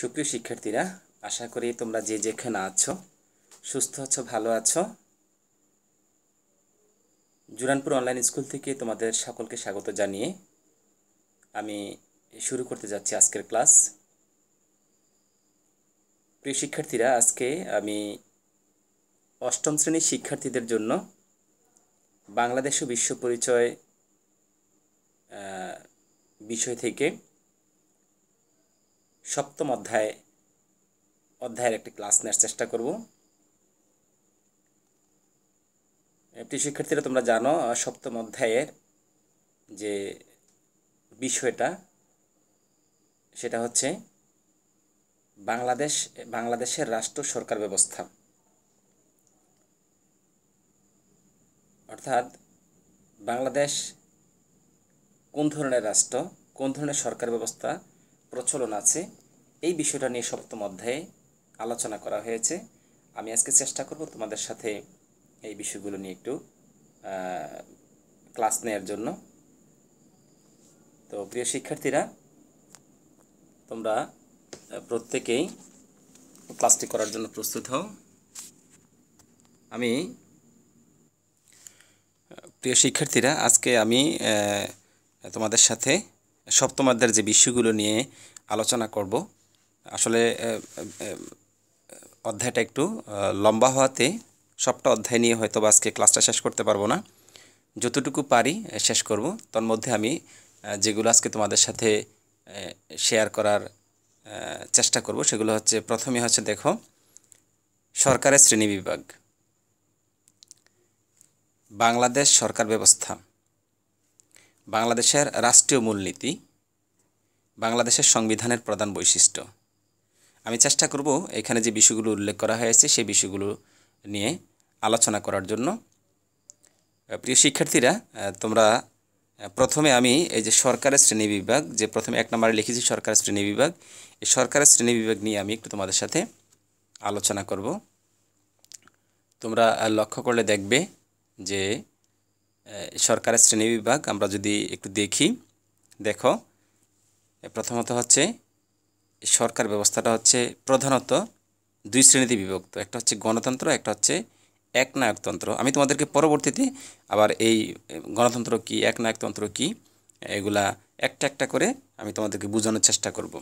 সুপ্রিয় শিক্ষার্থীরা আশা করি তোমরা যে যেখানে আছো সুস্থ আছো ভালো আছো জুরানপুর অনলাইন স্কুল থেকে তোমাদের সকলকে স্বাগত জানিয়ে আমি শুরু করতে যাচ্ছি আজকের ক্লাস প্রিয় শিক্ষার্থীরা আজকে আমি অষ্টম শ্রেণীর শিক্ষার্থীদের জন্য বাংলাদেশ বিশ্ব পরিচয় বিষয় থেকে সপ্তম অধ্যায় অধ্যায়ের একটি ক্লাস নেওয়ার চেষ্টা করব প্রিয় শিক্ষার্থীরা তোমরা জানো সপ্তম অধ্যায়ের যে বিষয়টা সেটা হচ্ছে বাংলাদেশ বাংলাদেশের রাষ্ট্র সরকার ব্যবস্থা অর্থাৎ বাংলাদেশ কোন ধরনের রাষ্ট্র কোন ধরনের সরকার ব্যবস্থা প্রচলন আছে এই বিষয়টা নিয়ে সপ্তম অধ্যায়ে আলোচনা করা হয়েছে আমি আজকে চেষ্টা করব তোমাদের সাথে এই বিষয়গুলো নিয়ে একটু ক্লাস নেওয়ার জন্য তো প্রিয় শিক্ষার্থীরা তোমরা প্রত্যেকেই ক্লাসটি করার জন্য প্রস্তুত হও আমি প্রিয় শিক্ষার্থীরা আজকে আমি তোমাদের সাথে সপ্তমাদের যে বিষয়গুলো নিয়ে আলোচনা করব আসলে অধ্যায়টা একটু লম্বা হওয়াতে সবটা অধ্যায় নিয়ে হয়তো আজকে ক্লাসটা শেষ করতে পারবো না যতটুকু পারি শেষ করব তন্মধ্যে আমি যেগুলো আজকে তোমাদের সাথে শেয়ার করার চেষ্টা করব সেগুলো হচ্ছে প্রথমে হচ্ছে দেখো সরকারের শ্রেণী বিভাগ বাংলাদেশ সরকার ব্যবস্থা বাংলাদেশের রাষ্ট্রীয় মূলনীতি বাংলাদেশের সংবিধানের প্রধান বৈশিষ্ট্য আমি চেষ্টা করব এখানে যে বিষয়গুলো উল্লেখ করা হয়েছে সেই বিষয়গুলো নিয়ে আলোচনা করার জন্য প্রিয় শিক্ষার্থীরা তোমরা প্রথমে আমি এই যে সরকারের শ্রেণী বিভাগ যে প্রথমে এক নম্বরে লিখেছি সরকারের শ্রেণী বিভাগ এই সরকারের শ্রেণী বিভাগ নিয়ে আমি একটু তোমাদের সাথে আলোচনা করব তোমরা লক্ষ্য করলে দেখবে যে সরকারের শ্রেণী বিভাগ আমরা যদি একটু দেখি দেখো প্রথমত হচ্ছে সরকার ব্যবস্থাটা হচ্ছে প্রধানত দুই শ্রেণীতে বিভক্ত একটা হচ্ছে গণতন্ত্র একটা হচ্ছে একনায়কতন্ত্র আমি তোমাদেরকে পরবর্তীতে আবার এই গণতন্ত্র কি একনায়কতন্ত্র কি এগুলা একটা একটা করে আমি তোমাদেরকে বোঝানোর চেষ্টা করব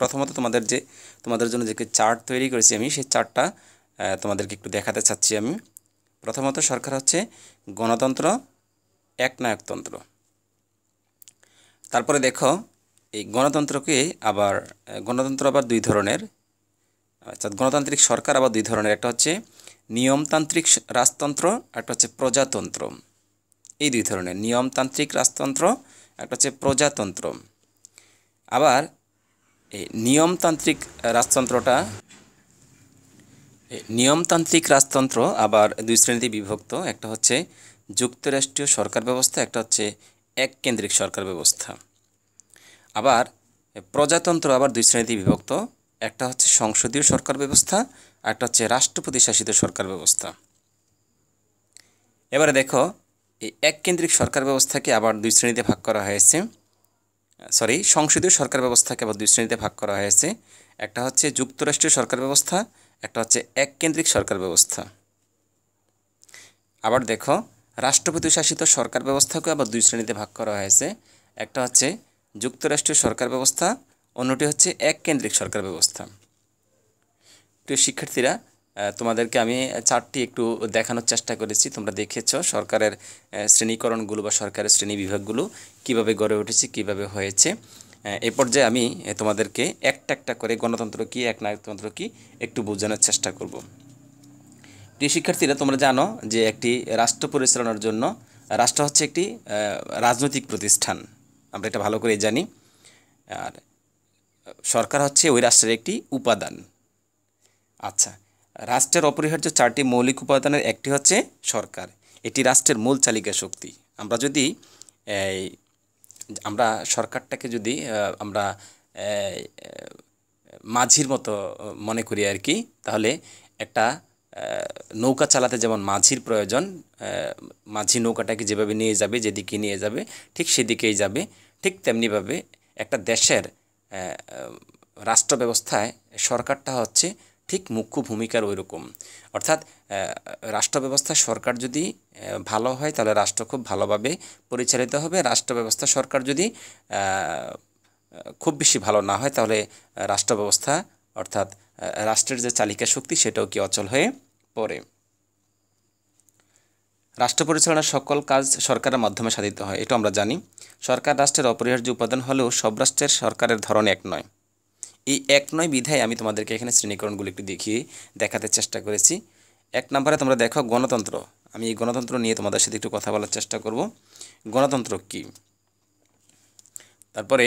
প্রথমত তোমাদের যে তোমাদের জন্য যে চার্ট তৈরি করেছি আমি সেই চার্টটা তোমাদেরকে একটু দেখাতে চাচ্ছি আমি প্রথমত সরকার হচ্ছে গণতন্ত্র একনায়কতন্ত্র তারপরে দেখো এই গণতন্ত্রকে আবার গণতন্ত্র আবার দুই ধরনের অর্থাৎ আচ্ছা, গণতান্ত্রিক সরকার আবার দুই ধরনের একটা হচ্ছে নিয়মতান্ত্রিক রাজতন্ত্র একটা হচ্ছে প্রজাতন্ত্র এই দুই ধরনের নিয়মতান্ত্রিক রাজতন্ত্র একটা হচ্ছে প্রজাতন্ত্র আবার এই নিয়মতান্ত্রিক রাজতন্ত্রটা নিয়মতান্ত্রিক রাজতন্ত্র আবার দুই শ্রেণীতে বিভক্ত একটা হচ্ছে যুক্তরাষ্ট্রীয় সরকার ব্যবস্থা একটা হচ্ছে এক কেন্দ্রিক সরকার ব্যবস্থা আবার প্রজাতন্ত্র আবার দুই শ্রেণীতে বিভক্ত একটা হচ্ছে সংসদীয় সরকার ব্যবস্থা আর একটা হচ্ছে রাষ্ট্রপতি শাসিত সরকার ব্যবস্থা এবারে দেখো এই এককেন্দ্রিক সরকার ব্যবস্থাকে আবার দুই শ্রেণীতে ভাগ করা হয়েছে সরি সংসদীয় সরকার ব্যবস্থাকে আবার দুই শ্রেণীতে ভাগ করা হয়েছে একটা হচ্ছে যুক্তরাষ্ট্রীয় সরকার ব্যবস্থা একটা হচ্ছে এককেন্দ্রিক সরকার ব্যবস্থা আবার দেখো রাষ্ট্রপতি শাসিত সরকার ব্যবস্থাকে আবার দুই শ্রেণীতে ভাগ করা হয়েছে একটা হচ্ছে যুক্তরাষ্ট্রীয় সরকার ব্যবস্থা অন্যটি হচ্ছে এক কেন্দ্রিক সরকার ব্যবস্থা প্রিয় শিক্ষার্থীরা তোমাদেরকে আমি চারটি একটু দেখানোর চেষ্টা করেছি তোমরা দেখেছ সরকারের শ্রেণীকরণগুলো বা সরকারের শ্রেণী বিভাগগুলো কিভাবে গড়ে উঠেছে কিভাবে হয়েছে এ পর্যায়ে আমি তোমাদেরকে একটা একটা করে গণতন্ত্র কি এক নায়কতন্ত্র কি একটু বোঝানোর চেষ্টা করব প্রিয় শিক্ষার্থীরা তোমরা জানো যে একটি রাষ্ট্র পরিচালনার জন্য রাষ্ট্র হচ্ছে একটি রাজনৈতিক প্রতিষ্ঠান আমরা এটা ভালো করে জানি আর সরকার হচ্ছে ওই রাষ্ট্রের একটি উপাদান আচ্ছা রাষ্ট্রের অপরিহার্য চারটি মৌলিক উপাদানের একটি হচ্ছে সরকার এটি রাষ্ট্রের মূল চালিকা শক্তি আমরা যদি আমরা সরকারটাকে যদি আমরা মাঝির মতো মনে করি আর কি তাহলে একটা নৌকা চালাতে যেমন মাঝির প্রয়োজন মাঝি নৌকাটাকে যেভাবে নিয়ে যাবে যেদিকে নিয়ে যাবে ঠিক সেদিকেই যাবে ঠিক তেমনিভাবে একটা দেশের রাষ্ট্র ব্যবস্থায় সরকারটা হচ্ছে ঠিক মুখ্য ভূমিকার ওই রকম অর্থাৎ রাষ্ট্র ব্যবস্থা সরকার যদি ভালো হয় তাহলে রাষ্ট্র খুব ভালোভাবে পরিচালিত হবে রাষ্ট্র ব্যবস্থা সরকার যদি খুব বেশি ভালো না হয় তাহলে রাষ্ট্র ব্যবস্থা অর্থাৎ রাষ্ট্রের যে চালিকা শক্তি সেটাও কি অচল হয়ে পড়ে রাষ্ট্র পরিচালনার সকল কাজ সরকারের মাধ্যমে সাধিত হয় এটা আমরা জানি সরকার রাষ্ট্রের অপরিহার্য উপাদান হলেও সব রাষ্ট্রের সরকারের ধরন এক নয় এই এক নয় বিধায় আমি তোমাদেরকে এখানে শ্রেণীকরণগুলো একটু দেখিয়ে দেখাতে চেষ্টা করেছি এক নম্বরে তোমরা দেখো গণতন্ত্র আমি এই গণতন্ত্র নিয়ে তোমাদের সাথে একটু কথা বলার চেষ্টা করব গণতন্ত্র কি তারপরে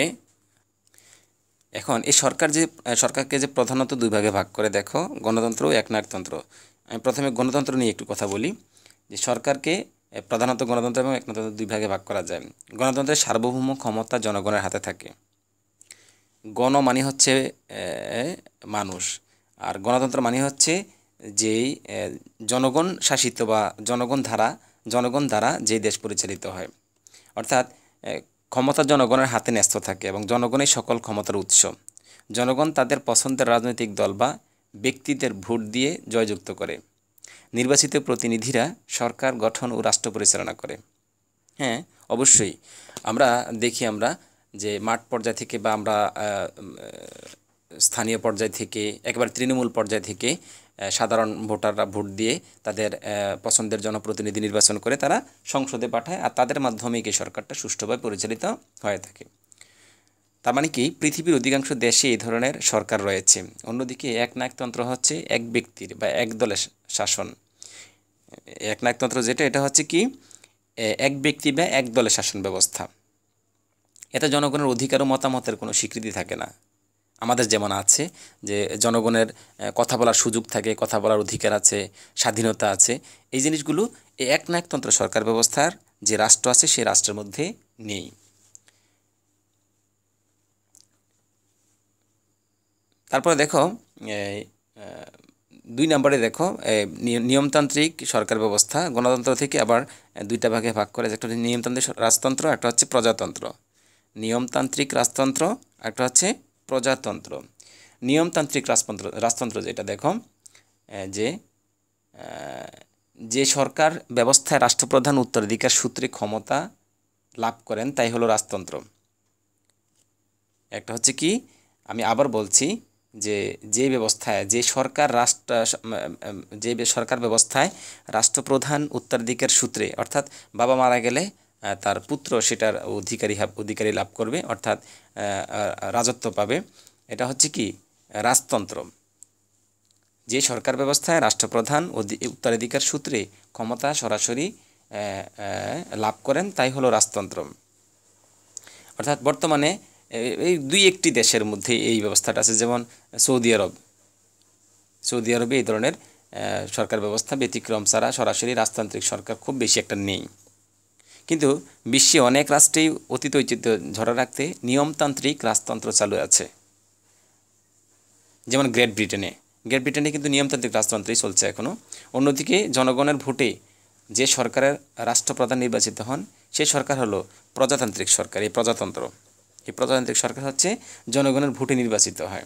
এখন এই সরকার যে সরকারকে যে প্রধানত দুই ভাগে ভাগ করে দেখো গণতন্ত্র ও একনায়কতন্ত্র আমি প্রথমে গণতন্ত্র নিয়ে একটু কথা বলি যে সরকারকে প্রধানত গণতন্ত্র এবং একমাত্র দুই ভাগে ভাগ করা যায় গণতন্ত্রের সার্বভৌম ক্ষমতা জনগণের হাতে থাকে গণ মানে হচ্ছে মানুষ আর গণতন্ত্র মানে হচ্ছে যেই জনগণ শাসিত বা জনগণ ধারা জনগণ দ্বারা যে দেশ পরিচালিত হয় অর্থাৎ ক্ষমতা জনগণের হাতে ন্যস্ত থাকে এবং জনগণের সকল ক্ষমতার উৎস জনগণ তাদের পছন্দের রাজনৈতিক দল বা ব্যক্তিদের ভোট দিয়ে জয়যুক্ত করে নির্বাচিত প্রতিনিধিরা সরকার গঠন ও রাষ্ট্র পরিচালনা করে হ্যাঁ অবশ্যই আমরা দেখি আমরা যে মাঠ পর্যায় থেকে বা আমরা স্থানীয় পর্যায় থেকে একেবারে তৃণমূল পর্যায় থেকে সাধারণ ভোটাররা ভোট দিয়ে তাদের পছন্দের জনপ্রতিনিধি নির্বাচন করে তারা সংসদে পাঠায় আর তাদের মাধ্যমেই এই সরকারটা সুষ্ঠুভাবে পরিচালিত হয়ে থাকে তার মানে কি পৃথিবীর অধিকাংশ দেশে এই ধরনের সরকার রয়েছে অন্যদিকে একনায়কতন্ত্র হচ্ছে এক ব্যক্তির বা এক দলের শাসন একনায়কতন্ত্র যেটা এটা হচ্ছে কি এক ব্যক্তি বা এক দলের শাসন ব্যবস্থা এতে জনগণের অধিকার ও মতামতের কোনো স্বীকৃতি থাকে না আমাদের যেমন আছে যে জনগণের কথা বলার সুযোগ থাকে কথা বলার অধিকার আছে স্বাধীনতা আছে এই জিনিসগুলো একনায়কতন্ত্র সরকার ব্যবস্থার যে রাষ্ট্র আছে সেই রাষ্ট্রের মধ্যে নেই তারপরে দেখো দুই নম্বরে দেখো নিয়মতান্ত্রিক সরকার ব্যবস্থা গণতন্ত্র থেকে আবার দুইটা ভাগে ভাগ করে একটা হচ্ছে নিয়মতান্ত্রিক রাজতন্ত্র একটা হচ্ছে প্রজাতন্ত্র নিয়মতান্ত্রিক রাজতন্ত্র একটা হচ্ছে প্রজাতন্ত্র নিয়মতান্ত্রিক রাজতন্ত্র রাজতন্ত্র যেটা দেখো যে যে সরকার ব্যবস্থায় রাষ্ট্রপ্রধান উত্তরাধিকার সূত্রে ক্ষমতা লাভ করেন তাই হলো রাজতন্ত্র একটা হচ্ছে কি আমি আবার বলছি যে যে ব্যবস্থায় যে সরকার রাষ্ট্র যে সরকার ব্যবস্থায় রাষ্ট্রপ্রধান উত্তরাধিকার সূত্রে অর্থাৎ বাবা মারা গেলে তার পুত্র সেটার অধিকারী অধিকারী লাভ করবে অর্থাৎ রাজত্ব পাবে এটা হচ্ছে কি রাজতন্ত্র যে সরকার ব্যবস্থায় রাষ্ট্রপ্রধান উত্তরাধিকার সূত্রে ক্ষমতা সরাসরি লাভ করেন তাই হলো রাজতন্ত্র অর্থাৎ বর্তমানে এই দুই একটি দেশের মধ্যে এই ব্যবস্থাটা আছে যেমন সৌদি আরব সৌদি আরবে এই ধরনের সরকার ব্যবস্থা ব্যতিক্রম ছাড়া সরাসরি রাজতান্ত্রিক সরকার খুব বেশি একটা নেই কিন্তু বিশ্বে অনেক রাষ্ট্রেই অতীত ঐতিহ্য ধরে রাখতে নিয়মতান্ত্রিক রাজতন্ত্র চালু আছে যেমন গ্রেট ব্রিটেনে গ্রেট ব্রিটেনে কিন্তু নিয়মতান্ত্রিক রাজতন্ত্রই চলছে এখনও অন্যদিকে জনগণের ভোটে যে সরকারের রাষ্ট্রপ্রধান নির্বাচিত হন সেই সরকার হলো প্রজাতান্ত্রিক সরকার এই প্রজাতন্ত্র এই প্রজাতান্ত্রিক সরকার হচ্ছে জনগণের ভোটে নির্বাচিত হয়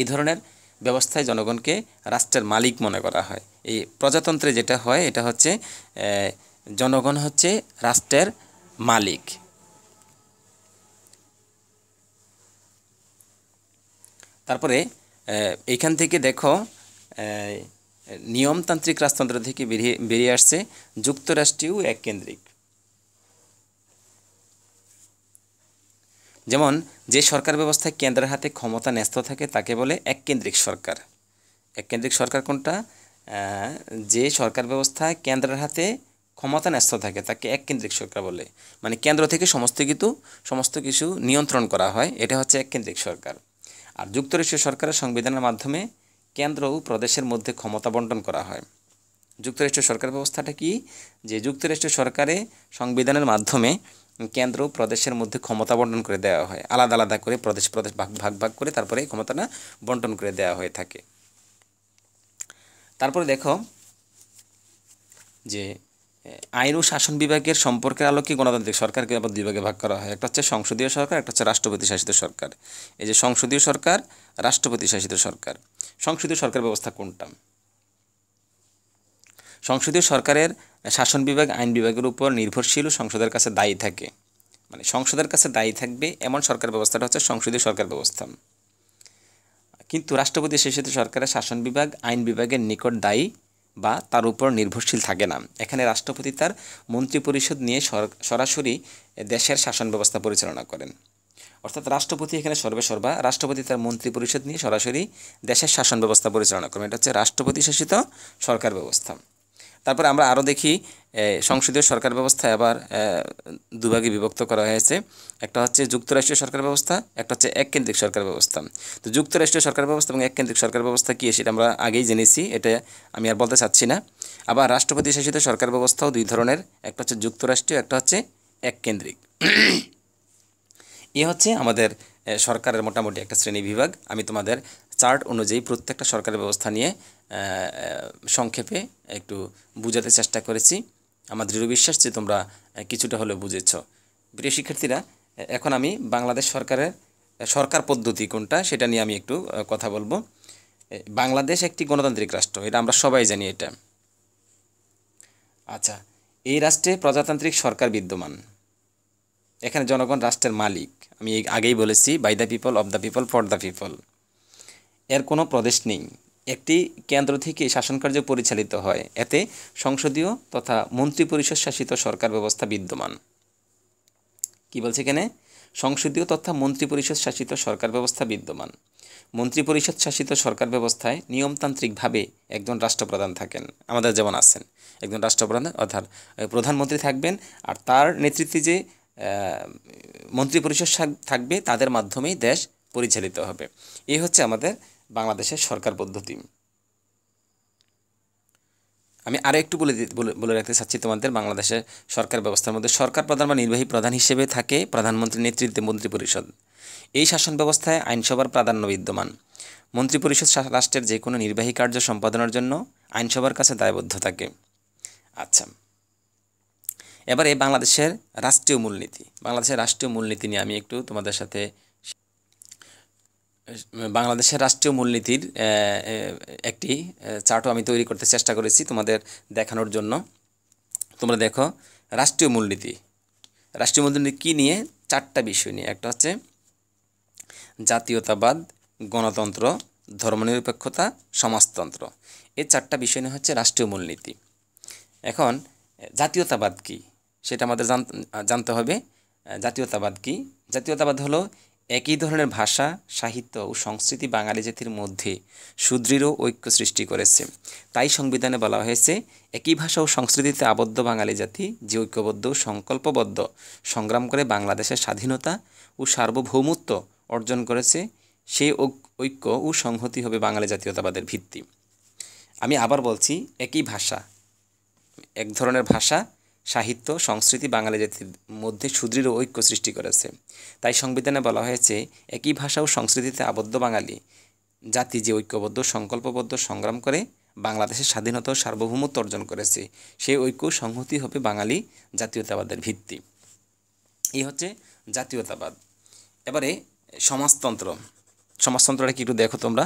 এই ধরনের ব্যবস্থায় জনগণকে রাষ্ট্রের মালিক মনে করা হয় এই প্রজাতন্ত্রে যেটা হয় এটা হচ্ছে জনগণ হচ্ছে রাষ্ট্রের মালিক তারপরে এইখান থেকে দেখো নিয়মতান্ত্রিক রাজতন্ত্র থেকে বেরিয়ে বেরিয়ে আসছে যুক্তরাষ্ট্রীয় এককেন্দ্রিক যেমন যে সরকার ব্যবস্থায় কেন্দ্রের হাতে ক্ষমতা ন্যস্ত থাকে তাকে বলে এককেন্দ্রিক সরকার এককেন্দ্রিক সরকার কোনটা যে সরকার ব্যবস্থায় কেন্দ্রের হাতে ক্ষমতা ন্যস্ত থাকে তাকে এককেন্দ্রিক সরকার বলে মানে কেন্দ্র থেকে সমস্ত কিছু সমস্ত কিছু নিয়ন্ত্রণ করা হয় এটা হচ্ছে এককেন্দ্রিক সরকার আর যুক্তরাষ্ট্রীয় সরকারের সংবিধানের মাধ্যমে কেন্দ্র ও প্রদেশের মধ্যে ক্ষমতা বন্টন করা হয় যুক্তরাষ্ট্রীয় সরকার ব্যবস্থাটা কি যে যুক্তরাষ্ট্রীয় সরকারে সংবিধানের মাধ্যমে কেন্দ্র প্রদেশের মধ্যে ক্ষমতা বন্টন করে দেওয়া হয় আলাদা আলাদা করে প্রদেশ প্রদেশ ভাগ ভাগ ভাগ করে তারপরে ক্ষমতাটা বন্টন করে দেওয়া হয়ে থাকে তারপরে দেখো যে আইন ও শাসন বিভাগের সম্পর্কের আলোকে গণতান্ত্রিক সরকারকে আবার দুই ভাগে ভাগ করা হয় একটা হচ্ছে সংসদীয় সরকার একটা হচ্ছে রাষ্ট্রপতি শাসিত সরকার এই যে সংসদীয় সরকার রাষ্ট্রপতি শাসিত সরকার সংসদীয় সরকার ব্যবস্থা কোনটা সংসদীয় সরকারের শাসন বিভাগ আইন বিভাগের উপর নির্ভরশীল সংসদের কাছে দায়ী থাকে মানে সংসদের কাছে দায়ী থাকবে এমন সরকার ব্যবস্থাটা হচ্ছে সংসদীয় সরকার ব্যবস্থা কিন্তু রাষ্ট্রপতি সাথে সরকারের শাসন বিভাগ আইন বিভাগের নিকট দায়ী বা তার উপর নির্ভরশীল থাকে না এখানে রাষ্ট্রপতি তার মন্ত্রী পরিষদ নিয়ে সরাসরি দেশের শাসন ব্যবস্থা পরিচালনা করেন অর্থাৎ রাষ্ট্রপতি এখানে সর্বেসর্বা রাষ্ট্রপতি তার মন্ত্রী পরিষদ নিয়ে সরাসরি দেশের শাসন ব্যবস্থা পরিচালনা করেন এটা হচ্ছে রাষ্ট্রপতি শাসিত সরকার ব্যবস্থা তারপরে আমরা আরও দেখি সংসদীয় সরকার ব্যবস্থা আবার দুভাগে বিভক্ত করা হয়েছে একটা হচ্ছে যুক্তরাষ্ট্রীয় সরকার ব্যবস্থা একটা হচ্ছে এককেন্দ্রিক সরকার ব্যবস্থা তো যুক্তরাষ্ট্রীয় সরকার ব্যবস্থা এবং এককেন্দ্রিক সরকার ব্যবস্থা কী সেটা আমরা আগেই জেনেছি এটা আমি আর বলতে চাচ্ছি না আবার রাষ্ট্রপতি শাসিত সরকার ব্যবস্থাও দুই ধরনের একটা হচ্ছে যুক্তরাষ্ট্রীয় একটা হচ্ছে এককেন্দ্রিক এ হচ্ছে আমাদের সরকারের মোটামুটি একটা শ্রেণী বিভাগ আমি তোমাদের চার্ট অনুযায়ী প্রত্যেকটা সরকারি ব্যবস্থা নিয়ে সংক্ষেপে একটু বুঝাতে চেষ্টা করেছি আমার দৃঢ় বিশ্বাস যে তোমরা কিছুটা হলেও বুঝেছ প্রিয় শিক্ষার্থীরা এখন আমি বাংলাদেশ সরকারের সরকার পদ্ধতি কোনটা সেটা নিয়ে আমি একটু কথা বলবো বাংলাদেশ একটি গণতান্ত্রিক রাষ্ট্র এটা আমরা সবাই জানি এটা আচ্ছা এই রাষ্ট্রে প্রজাতান্ত্রিক সরকার বিদ্যমান এখানে জনগণ রাষ্ট্রের মালিক আমি আগেই বলেছি by the people of the people for the people এর কোনো প্রদেশ নেই একটি কেন্দ্র থেকে শাসনকার্য পরিচালিত হয় এতে সংসদীয় তথা মন্ত্রিপরিষদ শাসিত সরকার ব্যবস্থা বিদ্যমান কি বলছে এখানে সংসদীয় তথা মন্ত্রিপরিষদ শাসিত সরকার ব্যবস্থা বিদ্যমান মন্ত্রিপরিষদ শাসিত সরকার ব্যবস্থায় নিয়মতান্ত্রিকভাবে একজন রাষ্ট্রপ্রধান থাকেন আমাদের যেমন আছেন একজন রাষ্ট্রপ্রধান অর্থাৎ প্রধানমন্ত্রী থাকবেন আর তার নেতৃত্বে যে মন্ত্রিপরিষদ থাকবে তাদের মাধ্যমেই দেশ পরিচালিত হবে এই হচ্ছে আমাদের বাংলাদেশের সরকার পদ্ধতি আমি আরও একটু বলে বলে রাখতে চাচ্ছি তোমাদের বাংলাদেশের সরকার ব্যবস্থার মধ্যে সরকার প্রধান বা নির্বাহী প্রধান হিসেবে থাকে প্রধানমন্ত্রীর নেতৃত্বে মন্ত্রী পরিষদ এই শাসন ব্যবস্থায় আইনসভার প্রাধান্য বিদ্যমান মন্ত্রিপরিষদ রাষ্ট্রের যে কোনো নির্বাহী কার্য সম্পাদনার জন্য আইনসভার কাছে দায়বদ্ধ থাকে আচ্ছা এবার এই বাংলাদেশের রাষ্ট্রীয় মূলনীতি বাংলাদেশের রাষ্ট্রীয় মূলনীতি নিয়ে আমি একটু তোমাদের সাথে বাংলাদেশের রাষ্ট্রীয় মূলনীতির একটি চার্টও আমি তৈরি করতে চেষ্টা করেছি তোমাদের দেখানোর জন্য তোমরা দেখো রাষ্ট্রীয় মূলনীতি রাষ্ট্রীয় মূলনীতি কী নিয়ে চারটা বিষয় নিয়ে একটা হচ্ছে জাতীয়তাবাদ গণতন্ত্র ধর্মনিরপেক্ষতা সমাজতন্ত্র এই চারটা বিষয় নিয়ে হচ্ছে রাষ্ট্রীয় মূলনীতি এখন জাতীয়তাবাদ কি সেটা আমাদের জানতে হবে জাতীয়তাবাদ কি জাতীয়তাবাদ হলো একই ধরনের ভাষা সাহিত্য ও সংস্কৃতি বাঙালি জাতির মধ্যে সুদৃঢ় ঐক্য সৃষ্টি করেছে তাই সংবিধানে বলা হয়েছে একই ভাষা ও সংস্কৃতিতে আবদ্ধ বাঙালি জাতি যে ঐক্যবদ্ধ ও সংকল্পবদ্ধ সংগ্রাম করে বাংলাদেশের স্বাধীনতা ও সার্বভৌমত্ব অর্জন করেছে সেই ঐক্য ও সংহতি হবে বাঙালি জাতীয়তাবাদের ভিত্তি আমি আবার বলছি একই ভাষা এক ধরনের ভাষা সাহিত্য সংস্কৃতি বাঙালি জাতির মধ্যে সুদৃঢ় ঐক্য সৃষ্টি করেছে তাই সংবিধানে বলা হয়েছে একই ভাষা ও সংস্কৃতিতে আবদ্ধ বাঙালি জাতি যে ঐক্যবদ্ধ সংকল্পবদ্ধ সংগ্রাম করে বাংলাদেশের স্বাধীনতা ও সার্বভৌমত্ব অর্জন করেছে সেই ঐক্য সংহতি হবে বাঙালি জাতীয়তাবাদের ভিত্তি এই হচ্ছে জাতীয়তাবাদ এবারে সমাজতন্ত্র সমাজতন্ত্রটা কি একটু দেখো তোমরা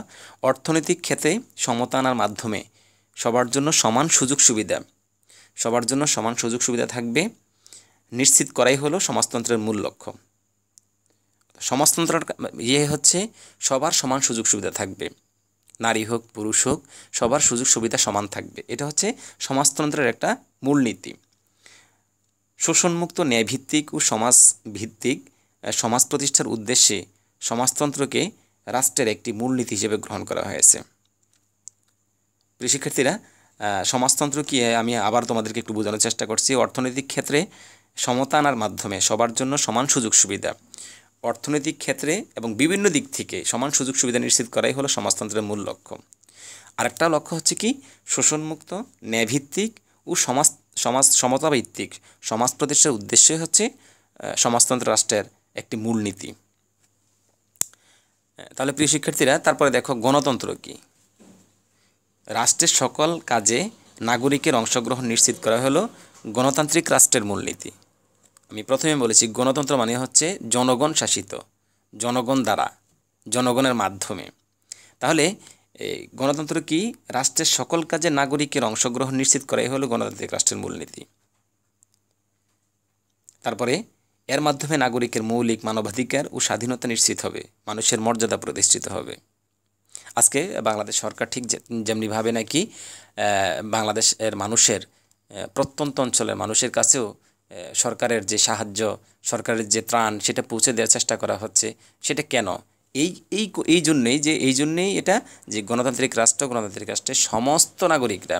অর্থনৈতিক ক্ষেত্রে সমতা আনার মাধ্যমে সবার জন্য সমান সুযোগ সুবিধা সবার জন্য সমান সুযোগ সুবিধা থাকবে নিশ্চিত করাই হলো সমাজতন্ত্রের মূল লক্ষ্য সমাজতন্ত্র ইয়ে হচ্ছে সবার সমান সুযোগ সুবিধা থাকবে নারী হোক পুরুষ হোক সবার সুযোগ সুবিধা সমান থাকবে এটা হচ্ছে সমাজতন্ত্রের একটা মূলনীতি শোষণমুক্ত ন্যায়ভিত্তিক ও সমাজ ভিত্তিক সমাজ প্রতিষ্ঠার উদ্দেশ্যে সমাজতন্ত্রকে রাষ্ট্রের একটি মূলনীতি হিসেবে গ্রহণ করা হয়েছে প্রিয় শিক্ষার্থীরা সমাজতন্ত্র কি আমি আবার তোমাদেরকে একটু বোঝানোর চেষ্টা করছি অর্থনৈতিক ক্ষেত্রে সমতা আনার মাধ্যমে সবার জন্য সমান সুযোগ সুবিধা অর্থনৈতিক ক্ষেত্রে এবং বিভিন্ন দিক থেকে সমান সুযোগ সুবিধা নিশ্চিত করাই হলো সমাজতন্ত্রের মূল লক্ষ্য আরেকটা লক্ষ্য হচ্ছে কি শোষণমুক্ত ন্যায়ভিত্তিক ও সমাজ সমাজ সমতাভিত্তিক সমাজ প্রতিষ্ঠার উদ্দেশ্যই হচ্ছে সমাজতন্ত্র রাষ্ট্রের একটি মূলনীতি তাহলে প্রিয় শিক্ষার্থীরা তারপরে দেখো গণতন্ত্র কী রাষ্ট্রের সকল কাজে নাগরিকের অংশগ্রহণ নিশ্চিত করা হলো গণতান্ত্রিক রাষ্ট্রের মূলনীতি আমি প্রথমে বলেছি গণতন্ত্র মানে হচ্ছে জনগণ শাসিত জনগণ দ্বারা জনগণের মাধ্যমে তাহলে গণতন্ত্র কি রাষ্ট্রের সকল কাজে নাগরিকের অংশগ্রহণ নিশ্চিত করাই হলো গণতান্ত্রিক রাষ্ট্রের মূলনীতি তারপরে এর মাধ্যমে নাগরিকের মৌলিক মানবাধিকার ও স্বাধীনতা নিশ্চিত হবে মানুষের মর্যাদা প্রতিষ্ঠিত হবে আজকে বাংলাদেশ সরকার ঠিক যেমনিভাবে নাকি বাংলাদেশের মানুষের প্রত্যন্ত অঞ্চলের মানুষের কাছেও সরকারের যে সাহায্য সরকারের যে ত্রাণ সেটা পৌঁছে দেওয়ার চেষ্টা করা হচ্ছে সেটা কেন এই এই এই জন্যেই যে এই জন্যেই এটা যে গণতান্ত্রিক রাষ্ট্র গণতান্ত্রিক রাষ্ট্রের সমস্ত নাগরিকরা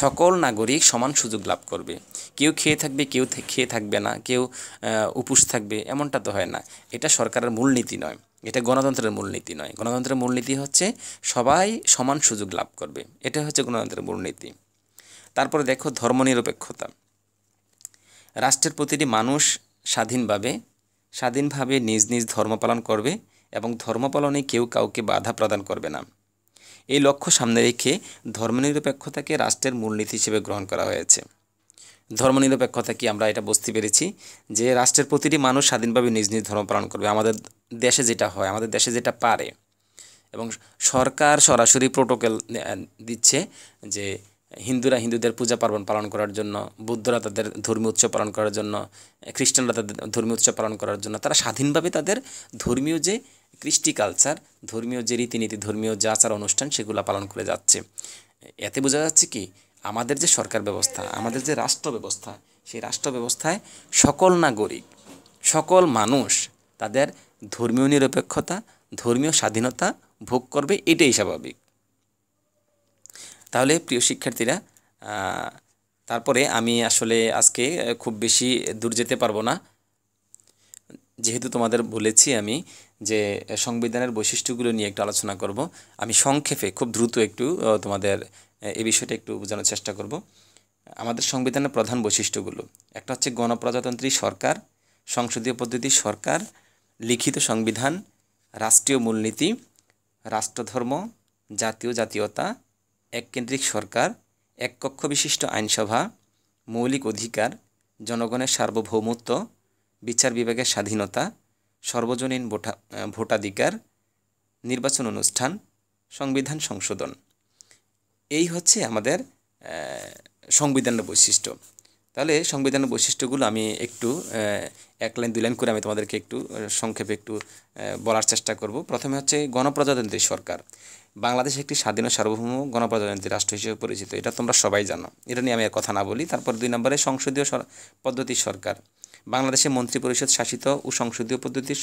সকল নাগরিক সমান সুযোগ লাভ করবে কেউ খেয়ে থাকবে কেউ খেয়ে থাকবে না কেউ উপুস থাকবে এমনটা তো হয় না এটা সরকারের মূলনীতি নয় এটা গণতন্ত্রের মূলনীতি নয় গণতন্ত্রের মূলনীতি হচ্ছে সবাই সমান সুযোগ লাভ করবে এটা হচ্ছে গণতন্ত্রের মূলনীতি তারপরে দেখো ধর্মনিরপেক্ষতা রাষ্ট্রের প্রতিটি মানুষ স্বাধীনভাবে স্বাধীনভাবে নিজ নিজ ধর্ম পালন করবে এবং ধর্ম পালনে কেউ কাউকে বাধা প্রদান করবে না এই লক্ষ্য সামনে রেখে ধর্মনিরপেক্ষতাকে রাষ্ট্রের মূলনীতি হিসেবে গ্রহণ করা হয়েছে ধর্মনিরপেক্ষতা কি আমরা এটা বুঝতে পেরেছি যে রাষ্ট্রের প্রতিটি মানুষ স্বাধীনভাবে নিজ নিজ ধর্ম পালন করবে আমাদের দেশে যেটা হয় আমাদের দেশে যেটা পারে এবং সরকার সরাসরি প্রোটোকল দিচ্ছে যে হিন্দুরা হিন্দুদের পূজা পার্বণ পালন করার জন্য বুদ্ধরা তাদের ধর্মীয় উৎসব পালন করার জন্য খ্রিস্টানরা তাদের ধর্মীয় উৎসব পালন করার জন্য তারা স্বাধীনভাবে তাদের ধর্মীয় যে কৃষ্টি কালচার ধর্মীয় যে রীতিনীতি ধর্মীয় যে আচার অনুষ্ঠান সেগুলো পালন করে যাচ্ছে এতে বোঝা যাচ্ছে কি আমাদের যে সরকার ব্যবস্থা আমাদের যে রাষ্ট্র ব্যবস্থা সেই রাষ্ট্র ব্যবস্থায় সকল নাগরিক সকল মানুষ তাদের ধর্মীয় নিরপেক্ষতা ধর্মীয় স্বাধীনতা ভোগ করবে এটাই স্বাভাবিক তাহলে প্রিয় শিক্ষার্থীরা তারপরে আমি আসলে আজকে খুব বেশি দূর যেতে পারবো না যেহেতু তোমাদের বলেছি আমি যে সংবিধানের বৈশিষ্ট্যগুলো নিয়ে একটু আলোচনা করব আমি সংক্ষেপে খুব দ্রুত একটু তোমাদের এই বিষয়টা একটু বোঝানোর চেষ্টা করব আমাদের সংবিধানের প্রধান বৈশিষ্ট্যগুলো একটা হচ্ছে গণপ্রজাতন্ত্রী সরকার সংসদীয় পদ্ধতি সরকার লিখিত সংবিধান রাষ্ট্রীয় মূলনীতি রাষ্ট্রধর্ম জাতীয় জাতীয়তা এককেন্দ্রিক সরকার এক কক্ষ বিশিষ্ট আইনসভা মৌলিক অধিকার জনগণের সার্বভৌমত্ব বিচার বিভাগের স্বাধীনতা সর্বজনীন ভোটা ভোটাধিকার নির্বাচন অনুষ্ঠান সংবিধান সংশোধন এই হচ্ছে আমাদের সংবিধানের বৈশিষ্ট্য তাহলে সংবিধানের বৈশিষ্ট্যগুলো আমি একটু এক লাইন দুই লাইন করে আমি তোমাদেরকে একটু সংক্ষেপে একটু বলার চেষ্টা করব প্রথমে হচ্ছে গণপ্রজাতন্ত্রী সরকার বাংলাদেশ একটি স্বাধীন সার্বভৌম গণপ্রজাতন্ত্রী রাষ্ট্র হিসেবে পরিচিত এটা তোমরা সবাই জানো এটা নিয়ে আমি কথা না বলি তারপর দুই নম্বরে সংসদীয় পদ্ধতি সরকার বাংলাদেশে মন্ত্রিপরিষদ শাসিত ও সংসদীয় পদ্ধতির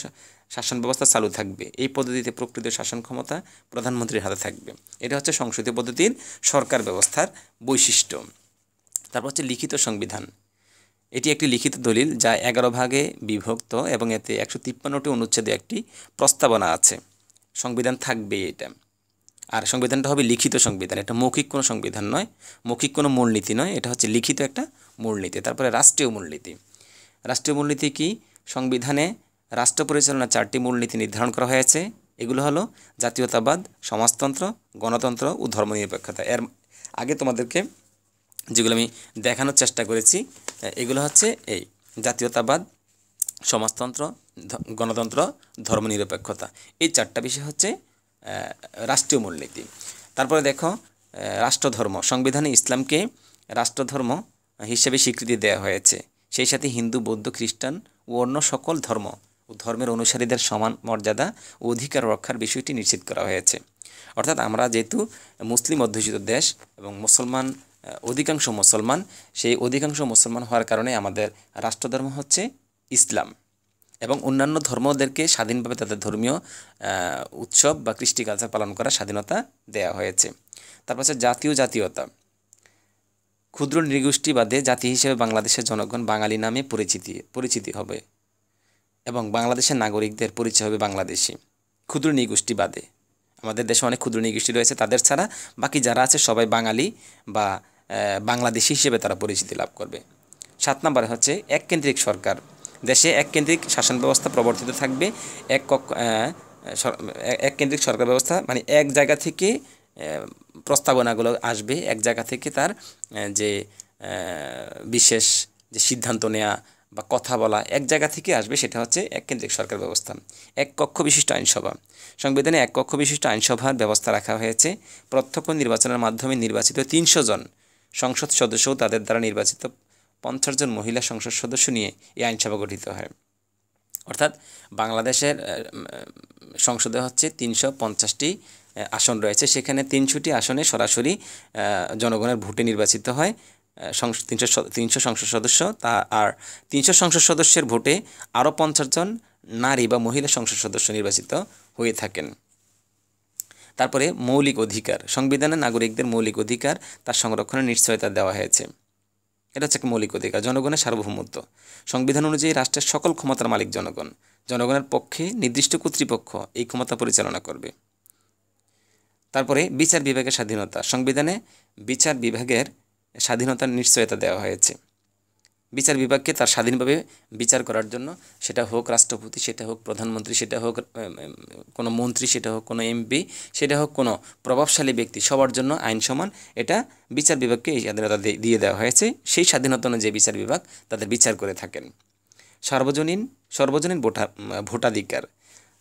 শাসন ব্যবস্থা চালু থাকবে এই পদ্ধতিতে প্রকৃত শাসন ক্ষমতা প্রধানমন্ত্রীর হাতে থাকবে এটা হচ্ছে সংসদীয় পদ্ধতির সরকার ব্যবস্থার বৈশিষ্ট্য তারপর হচ্ছে লিখিত সংবিধান এটি একটি লিখিত দলিল যা এগারো ভাগে বিভক্ত এবং এতে একশো তিপ্পান্নটি অনুচ্ছেদে একটি প্রস্তাবনা আছে সংবিধান থাকবে এটা আর সংবিধানটা হবে লিখিত সংবিধান এটা মৌখিক কোনো সংবিধান নয় মৌখিক কোনো মূলনীতি নয় এটা হচ্ছে লিখিত একটা মূলনীতি তারপরে রাষ্ট্রীয় মূলনীতি রাষ্ট্রীয় মূলনীতি কি সংবিধানে রাষ্ট্র পরিচালনার চারটি মূলনীতি নির্ধারণ করা হয়েছে এগুলো হলো জাতীয়তাবাদ সমাজতন্ত্র গণতন্ত্র ও ধর্মনিরপেক্ষতা এর আগে তোমাদেরকে যেগুলো আমি দেখানোর চেষ্টা করেছি এগুলো হচ্ছে এই জাতীয়তাবাদ সমাজতন্ত্র গণতন্ত্র ধর্মনিরপেক্ষতা এই চারটা বিষয় হচ্ছে রাষ্ট্রীয় মূলনীতি তারপরে দেখো রাষ্ট্রধর্ম সংবিধানে ইসলামকে রাষ্ট্রধর্ম হিসেবে স্বীকৃতি দেওয়া হয়েছে সেই সাথে হিন্দু বৌদ্ধ খ্রিস্টান ও অন্য সকল ধর্ম ও ধর্মের অনুসারীদের সমান মর্যাদা ও অধিকার রক্ষার বিষয়টি নিশ্চিত করা হয়েছে অর্থাৎ আমরা যেহেতু মুসলিম অধ্যুষিত দেশ এবং মুসলমান অধিকাংশ মুসলমান সেই অধিকাংশ মুসলমান হওয়ার কারণে আমাদের রাষ্ট্রধর্ম হচ্ছে ইসলাম এবং অন্যান্য ধর্মদেরকে স্বাধীনভাবে তাদের ধর্মীয় উৎসব বা কৃষ্টি কালচার পালন করার স্বাধীনতা দেয়া হয়েছে তারপর হচ্ছে জাতীয় জাতীয়তা ক্ষুদ্র নৃগোষ্ঠী বাদে জাতি হিসেবে বাংলাদেশের জনগণ বাঙালি নামে পরিচিতি পরিচিতি হবে এবং বাংলাদেশের নাগরিকদের পরিচয় হবে বাংলাদেশি ক্ষুদ্র নৃগোষ্ঠী বাদে আমাদের দেশে অনেক ক্ষুদ্র নৃগোষ্ঠী রয়েছে তাদের ছাড়া বাকি যারা আছে সবাই বাঙালি বা বাংলাদেশি হিসেবে তারা পরিচিতি লাভ করবে সাত নম্বরে হচ্ছে এক কেন্দ্রিক সরকার দেশে এক কেন্দ্রিক শাসন ব্যবস্থা প্রবর্তিত থাকবে এক এক কেন্দ্রিক সরকার ব্যবস্থা মানে এক জায়গা থেকে প্রস্তাবনাগুলো আসবে এক জায়গা থেকে তার যে বিশেষ যে সিদ্ধান্ত নেয়া বা কথা বলা এক জায়গা থেকে আসবে সেটা হচ্ছে এক কেন্দ্রিক সরকার ব্যবস্থা এক কক্ষ বিশিষ্ট আইনসভা সংবিধানে এক কক্ষ বিশিষ্ট আইনসভার ব্যবস্থা রাখা হয়েছে প্রত্যক্ষ নির্বাচনের মাধ্যমে নির্বাচিত তিনশো জন সংসদ সদস্য তাদের দ্বারা নির্বাচিত পঞ্চাশ জন মহিলা সংসদ সদস্য নিয়ে এই আইনসভা গঠিত হয় অর্থাৎ বাংলাদেশের সংসদে হচ্ছে তিনশো পঞ্চাশটি আসন রয়েছে সেখানে তিনশোটি আসনে সরাসরি জনগণের ভোটে নির্বাচিত হয় তিনশো তিনশো সংসদ সদস্য তা আর তিনশো সংসদ সদস্যের ভোটে আরও পঞ্চাশ জন নারী বা মহিলা সংসদ সদস্য নির্বাচিত হয়ে থাকেন তারপরে মৌলিক অধিকার সংবিধানে নাগরিকদের মৌলিক অধিকার তার সংরক্ষণের নিশ্চয়তা দেওয়া হয়েছে এটা হচ্ছে মৌলিক অধিকার জনগণের সার্বভৌমত্ব সংবিধান অনুযায়ী রাষ্ট্রের সকল ক্ষমতার মালিক জনগণ জনগণের পক্ষে নির্দিষ্ট কর্তৃপক্ষ এই ক্ষমতা পরিচালনা করবে তারপরে বিচার বিভাগের স্বাধীনতা সংবিধানে বিচার বিভাগের স্বাধীনতার নিশ্চয়তা দেওয়া হয়েছে বিচার বিভাগকে তার স্বাধীনভাবে বিচার করার জন্য সেটা হোক রাষ্ট্রপতি সেটা হোক প্রধানমন্ত্রী সেটা হোক কোনো মন্ত্রী সেটা হোক কোনো এমপি সেটা হোক কোনো প্রভাবশালী ব্যক্তি সবার জন্য আইন সমান এটা বিচার বিভাগকে এই স্বাধীনতা দিয়ে দেওয়া হয়েছে সেই স্বাধীনতা অনুযায়ী বিচার বিভাগ তাদের বিচার করে থাকেন সার্বজনীন সর্বজনীন ভোটা ভোটাধিকার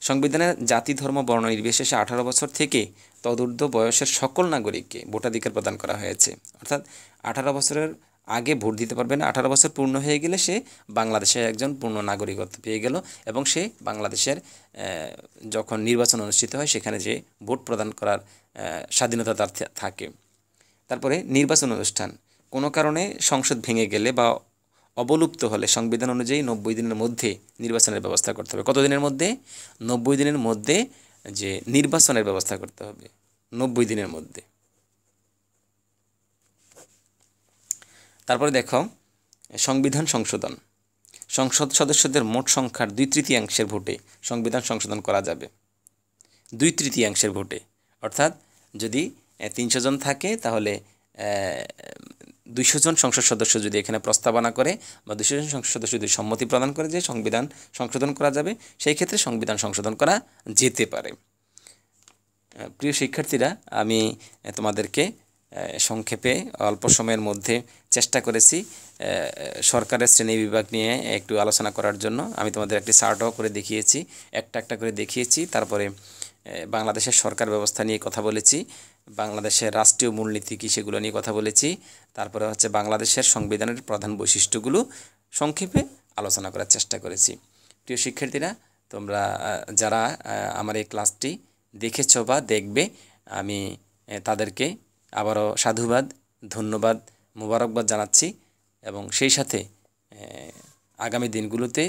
সংবিধানে জাতি ধর্ম বর্ণ নির্বিশেষে আঠারো বছর থেকে তদূর্ধ্ব বয়সের সকল নাগরিককে ভোটাধিকার প্রদান করা হয়েছে অর্থাৎ আঠারো বছরের আগে ভোট দিতে পারবে না আঠারো বছর পূর্ণ হয়ে গেলে সে বাংলাদেশের একজন পূর্ণ নাগরিকত্ব পেয়ে গেল এবং সে বাংলাদেশের যখন নির্বাচন অনুষ্ঠিত হয় সেখানে যে ভোট প্রদান করার স্বাধীনতা তার থাকে তারপরে নির্বাচন অনুষ্ঠান কোনো কারণে সংসদ ভেঙে গেলে বা অবলুপ্ত হলে সংবিধান অনুযায়ী নব্বই দিনের মধ্যে নির্বাচনের ব্যবস্থা করতে হবে কতদিনের মধ্যে নব্বই দিনের মধ্যে যে নির্বাচনের ব্যবস্থা করতে হবে নব্বই দিনের মধ্যে তারপরে দেখো সংবিধান সংশোধন সংসদ সদস্যদের মোট সংখ্যার দুই তৃতীয়াংশের ভোটে সংবিধান সংশোধন করা যাবে দুই তৃতীয়াংশের ভোটে অর্থাৎ যদি তিনশো জন থাকে তাহলে দুইশো জন সংসদ সদস্য যদি এখানে প্রস্তাবনা করে বা দুইশো জন সংসদ সদস্য যদি সম্মতি প্রদান করে যে সংবিধান সংশোধন করা যাবে সেই ক্ষেত্রে সংবিধান সংশোধন করা যেতে পারে প্রিয় শিক্ষার্থীরা আমি তোমাদেরকে সংক্ষেপে অল্প সময়ের মধ্যে চেষ্টা করেছি সরকারের শ্রেণী বিভাগ নিয়ে একটু আলোচনা করার জন্য আমি তোমাদের একটি সার্টও করে দেখিয়েছি একটা একটা করে দেখিয়েছি তারপরে বাংলাদেশের সরকার ব্যবস্থা নিয়ে কথা বলেছি বাংলাদেশের রাষ্ট্রীয় মূলনীতি কী সেগুলো নিয়ে কথা বলেছি তারপরে হচ্ছে বাংলাদেশের সংবিধানের প্রধান বৈশিষ্ট্যগুলো সংক্ষেপে আলোচনা করার চেষ্টা করেছি প্রিয় শিক্ষার্থীরা তোমরা যারা আমার এই ক্লাসটি দেখেছ বা দেখবে আমি তাদেরকে আবারও সাধুবাদ ধন্যবাদ মোবারকবাদ জানাচ্ছি এবং সেই সাথে আগামী দিনগুলোতে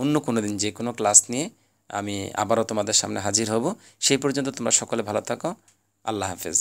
অন্য কোনো দিন যে কোনো ক্লাস নিয়ে আমি আবারও তোমাদের সামনে হাজির হব সেই পর্যন্ত তোমরা সকলে ভালো থাকো আল্লাহ হাফেজ